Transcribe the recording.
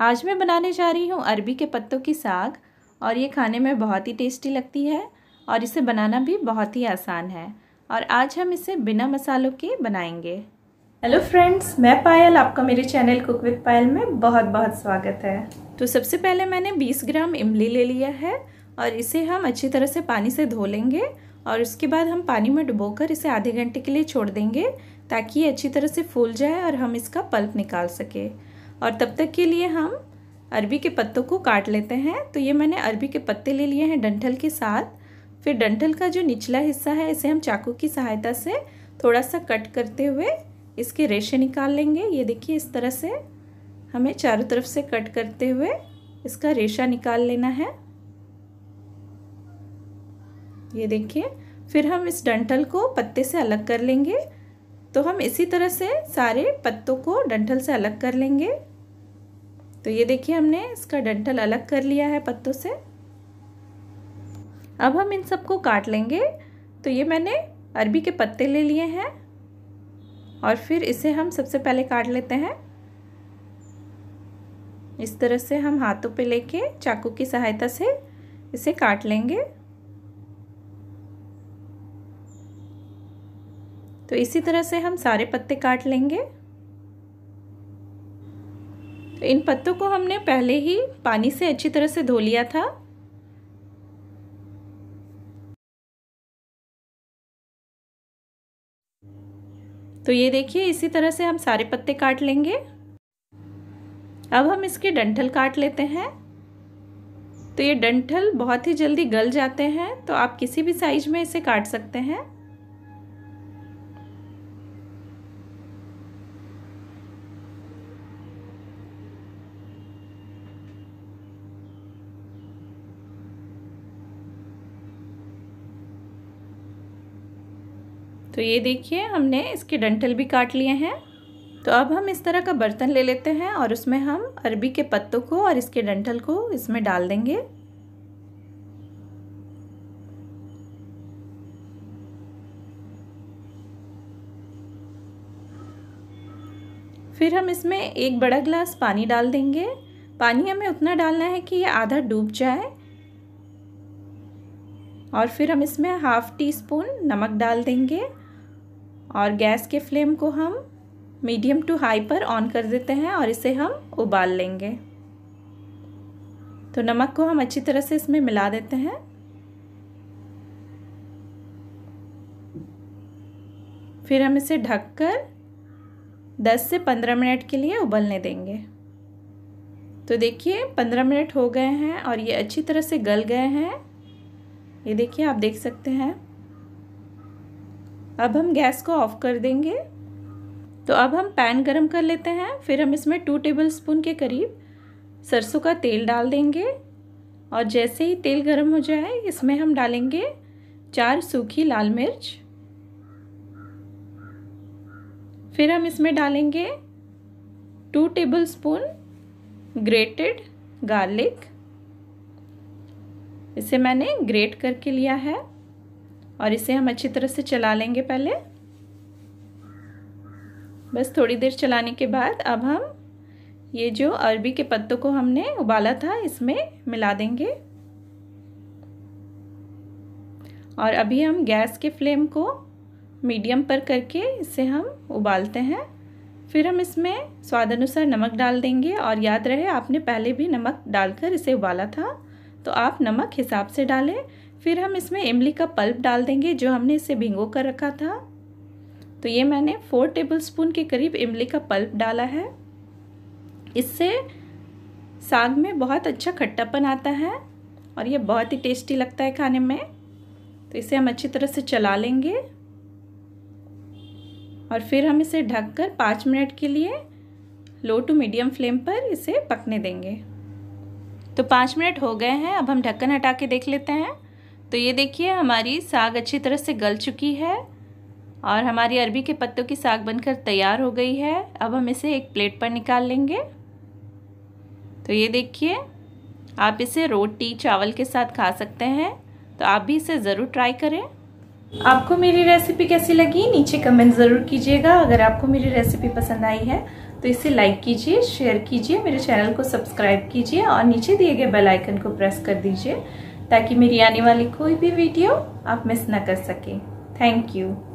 आज मैं बनाने जा रही हूँ अरबी के पत्तों की साग और ये खाने में बहुत ही टेस्टी लगती है और इसे बनाना भी बहुत ही आसान है और आज हम इसे बिना मसालों के बनाएंगे हेलो फ्रेंड्स मैं पायल आपका मेरे चैनल कुक विद पायल में बहुत बहुत स्वागत है तो सबसे पहले मैंने 20 ग्राम इमली ले लिया है और इसे हम अच्छी तरह से पानी से धो लेंगे और उसके बाद हम पानी में डुबो इसे आधे घंटे के लिए छोड़ देंगे ताकि ये अच्छी तरह से फूल जाए और हम इसका पल्प निकाल सकें और तब तक के लिए हम अरबी के पत्तों को काट लेते हैं तो ये मैंने अरबी के पत्ते ले लिए हैं डंठल के साथ फिर डंठल का जो निचला हिस्सा है इसे हम चाकू की सहायता से थोड़ा सा कट करते हुए इसके रेशे निकाल लेंगे ये देखिए इस तरह से हमें चारों तरफ से कट करते हुए इसका रेशा निकाल लेना है ये देखिए फिर हम इस डंठल को पत्ते से अलग कर लेंगे तो हम इसी तरह से सारे पत्तों को डंठल से अलग कर लेंगे तो ये देखिए हमने इसका डंठल अलग कर लिया है पत्तों से अब हम इन सबको काट लेंगे तो ये मैंने अरबी के पत्ते ले लिए हैं और फिर इसे हम सबसे पहले काट लेते हैं इस तरह से हम हाथों पे लेके चाकू की सहायता से इसे काट लेंगे तो इसी तरह से हम सारे पत्ते काट लेंगे तो इन पत्तों को हमने पहले ही पानी से अच्छी तरह से धो लिया था तो ये देखिए इसी तरह से हम सारे पत्ते काट लेंगे अब हम इसके डंठल काट लेते हैं तो ये डंठल बहुत ही जल्दी गल जाते हैं तो आप किसी भी साइज में इसे काट सकते हैं तो ये देखिए हमने इसके डंठल भी काट लिए हैं तो अब हम इस तरह का बर्तन ले लेते हैं और उसमें हम अरबी के पत्तों को और इसके डंठल को इसमें डाल देंगे फिर हम इसमें एक बड़ा गिलास पानी डाल देंगे पानी हमें उतना डालना है कि ये आधा डूब जाए और फिर हम इसमें हाफ़ टी स्पून नमक डाल देंगे और गैस के फ्लेम को हम मीडियम टू हाई पर ऑन कर देते हैं और इसे हम उबाल लेंगे तो नमक को हम अच्छी तरह से इसमें मिला देते हैं फिर हम इसे ढककर 10 से 15 मिनट के लिए उबलने देंगे तो देखिए 15 मिनट हो गए हैं और ये अच्छी तरह से गल गए हैं ये देखिए आप देख सकते हैं अब हम गैस को ऑफ कर देंगे तो अब हम पैन गरम कर लेते हैं फिर हम इसमें टू टेबल स्पून के करीब सरसों का तेल डाल देंगे और जैसे ही तेल गर्म हो जाए इसमें हम डालेंगे चार सूखी लाल मिर्च फिर हम इसमें डालेंगे two tablespoon grated garlic इसे मैंने ग्रेट करके लिया है और इसे हम अच्छी तरह से चला लेंगे पहले बस थोड़ी देर चलाने के बाद अब हम ये जो अरबी के पत्तों को हमने उबाला था इसमें मिला देंगे और अभी हम गैस के फ्लेम को मीडियम पर करके इसे हम उबालते हैं फिर हम इसमें स्वाद अनुसार नमक डाल देंगे और याद रहे आपने पहले भी नमक डालकर इसे उबाला था तो आप नमक हिसाब से डालें फिर हम इसमें इमली का पल्प डाल देंगे जो हमने इसे भिंगो कर रखा था तो ये मैंने फोर टेबलस्पून के करीब इमली का पल्प डाला है इससे साग में बहुत अच्छा खट्टापन आता है और ये बहुत ही टेस्टी लगता है खाने में तो इसे हम अच्छी तरह से चला लेंगे और फिर हम इसे ढककर पाँच मिनट के लिए लो टू मीडियम फ्लेम पर इसे पकने देंगे तो पाँच मिनट हो गए हैं अब हम ढक्कन हटा के देख लेते हैं तो ये देखिए हमारी साग अच्छी तरह से गल चुकी है और हमारी अरबी के पत्तों की साग बनकर तैयार हो गई है अब हम इसे एक प्लेट पर निकाल लेंगे तो ये देखिए आप इसे रोटी चावल के साथ खा सकते हैं तो आप भी इसे ज़रूर ट्राई करें आपको मेरी रेसिपी कैसी लगी नीचे कमेंट ज़रूर कीजिएगा अगर आपको मेरी रेसिपी पसंद आई है तो इसे लाइक कीजिए शेयर कीजिए मेरे चैनल को सब्सक्राइब कीजिए और नीचे दिए गए बेल आइकन को प्रेस कर दीजिए ताकि मेरी आने वाली कोई भी वीडियो आप मिस ना कर सकें थैंक यू